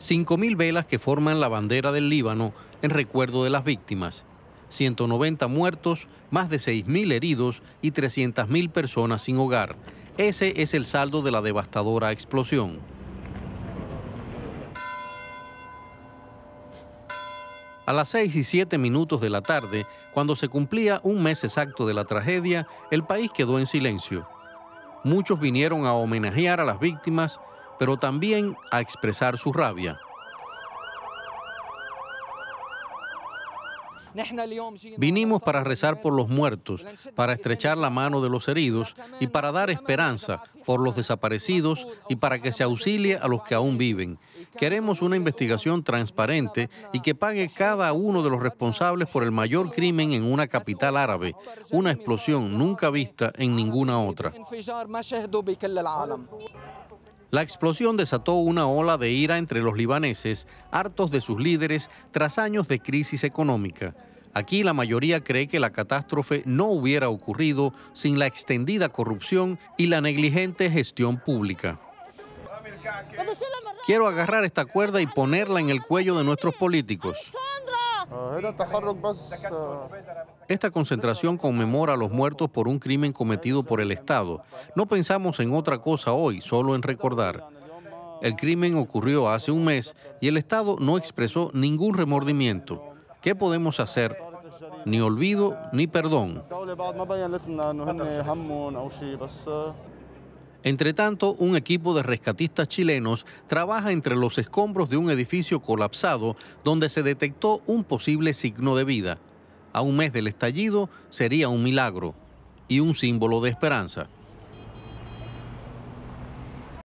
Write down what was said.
5.000 velas que forman la bandera del Líbano en recuerdo de las víctimas. 190 muertos, más de 6.000 heridos y 300.000 personas sin hogar. Ese es el saldo de la devastadora explosión. A las 6 y 7 minutos de la tarde, cuando se cumplía un mes exacto de la tragedia, el país quedó en silencio. Muchos vinieron a homenajear a las víctimas pero también a expresar su rabia. Vinimos para rezar por los muertos, para estrechar la mano de los heridos y para dar esperanza por los desaparecidos y para que se auxilie a los que aún viven. Queremos una investigación transparente y que pague cada uno de los responsables por el mayor crimen en una capital árabe, una explosión nunca vista en ninguna otra. La explosión desató una ola de ira entre los libaneses, hartos de sus líderes tras años de crisis económica. Aquí la mayoría cree que la catástrofe no hubiera ocurrido sin la extendida corrupción y la negligente gestión pública. Quiero agarrar esta cuerda y ponerla en el cuello de nuestros políticos. Esta concentración conmemora a los muertos por un crimen cometido por el Estado. No pensamos en otra cosa hoy, solo en recordar. El crimen ocurrió hace un mes y el Estado no expresó ningún remordimiento. ¿Qué podemos hacer? Ni olvido ni perdón. Entre tanto, un equipo de rescatistas chilenos trabaja entre los escombros de un edificio colapsado donde se detectó un posible signo de vida. A un mes del estallido sería un milagro y un símbolo de esperanza.